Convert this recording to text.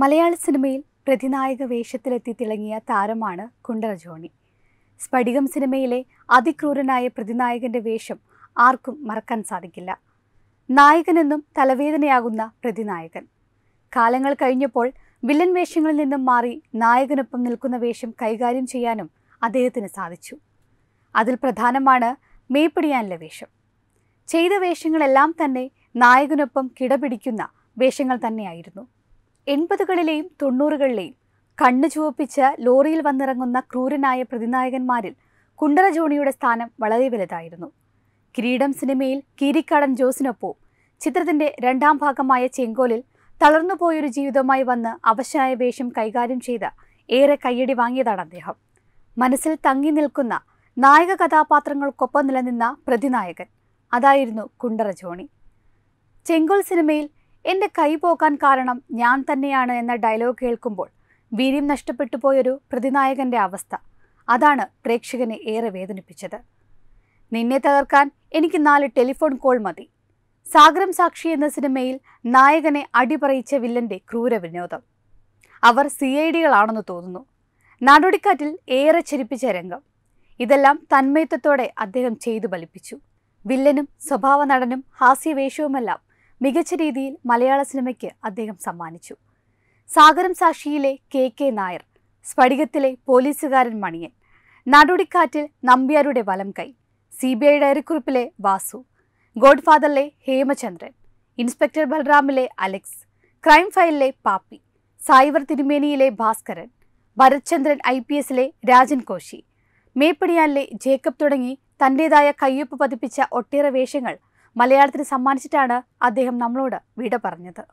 മലയാള സിനിമയിൽ പ്രതിനായക വേഷത്തിലെത്തി തിളങ്ങിയ താരമാണ് കുണ്ടറ ജോണി സ്ഫടികം സിനിമയിലെ അതിക്രൂരനായ പ്രതിനായകന്റെ വേഷം ആർക്കും മറക്കാൻ സാധിക്കില്ല നായകനെന്നും തലവേദനയാകുന്ന പ്രതിനായകൻ കാലങ്ങൾ കഴിഞ്ഞപ്പോൾ വില്ലൻ വേഷങ്ങളിൽ നിന്നും മാറി നായകനൊപ്പം നിൽക്കുന്ന വേഷം കൈകാര്യം ചെയ്യാനും അദ്ദേഹത്തിന് സാധിച്ചു അതിൽ പ്രധാനമാണ് മേപ്പിടിയാനിലെ വേഷം ചെയ്ത വേഷങ്ങളെല്ലാം തന്നെ നായകനൊപ്പം കിടപിടിക്കുന്ന വേഷങ്ങൾ തന്നെയായിരുന്നു എൺപതുകളിലെയും തൊണ്ണൂറുകളിലെയും കണ്ണു ചുവപ്പിച്ച് ലോറിയിൽ വന്നിറങ്ങുന്ന ക്രൂരനായ പ്രതിനായകന്മാരിൽ കുണ്ടറ ജോണിയുടെ സ്ഥാനം വളരെ വലുതായിരുന്നു കിരീടം സിനിമയിൽ കീരിക്കാടൻ ജോസിനൊപ്പവും ചിത്രത്തിന്റെ രണ്ടാം ഭാഗമായ ചെങ്കോലിൽ തളർന്നുപോയൊരു ജീവിതമായി വന്ന് അവശനായ വേഷം കൈകാര്യം ചെയ്ത ഏറെ കയ്യടി വാങ്ങിയതാണ് അദ്ദേഹം മനസ്സിൽ തങ്ങി നിൽക്കുന്ന നായക കഥാപാത്രങ്ങൾക്കൊപ്പം നിലനിന്ന പ്രതിനായകൻ അതായിരുന്നു കുണ്ടറ ജോണി ചെങ്കോൽ സിനിമയിൽ എൻ്റെ കൈ പോകാൻ കാരണം ഞാൻ തന്നെയാണ് എന്ന ഡയലോഗ് കേൾക്കുമ്പോൾ വീര്യം നഷ്ടപ്പെട്ടു പോയൊരു പ്രതിനായകൻ്റെ അവസ്ഥ അതാണ് പ്രേക്ഷകനെ ഏറെ വേദനിപ്പിച്ചത് നിന്നെ തകർക്കാൻ എനിക്ക് നാല് ടെലിഫോൺ കോൾ മതി സാഗരം സാക്ഷി എന്ന സിനിമയിൽ നായകനെ അടിപറയിച്ച വില്ലന്റെ ക്രൂര വിനോദം അവർ സി ഐ ഡികളാണെന്ന് തോന്നുന്നു നാടോടിക്കാറ്റിൽ ഏറെ ചിരിപ്പിച്ച രംഗം ഇതെല്ലാം തന്മയത്വത്തോടെ അദ്ദേഹം ചെയ്തു ബലിപ്പിച്ചു വില്ലനും സ്വഭാവ നടനും ഹാസ്യവേഷവുമെല്ലാം മികച്ച രീതിയിൽ മലയാള സിനിമയ്ക്ക് അദ്ദേഹം സമ്മാനിച്ചു സാഗരം സാക്ഷിയിലെ കെ കെ നായർ സ്ഫടികത്തിലെ പോലീസുകാരൻ മണിയൻ നാടോടിക്കാറ്റിൽ നമ്പ്യാരുടെ വലം കൈ സി ബി ഐ ഡയറിക്കുറിപ്പിലെ വാസു ഗോഡ്ഫാദറിലെ ഹേമചന്ദ്രൻ ഇൻസ്പെക്ടർ ബൽറാമിലെ അലക്സ് ക്രൈം ഫയലിലെ പാപ്പി സായിവർ തിരുമേനിയിലെ ഭാസ്കരൻ ഭരത്ചന്ദ്രൻ ഐ പി എസിലെ രാജൻ കോശി മേപ്പടിയാനിലെ ജേക്കബ് തുടങ്ങി തൻ്റേതായ കയ്യൊപ്പ് പതിപ്പിച്ച ഒട്ടേറെ വേഷങ്ങൾ മലയാളത്തിന് സമ്മാനിച്ചിട്ടാണ് അദ്ദേഹം നമ്മളോട് വിട പറഞ്ഞത്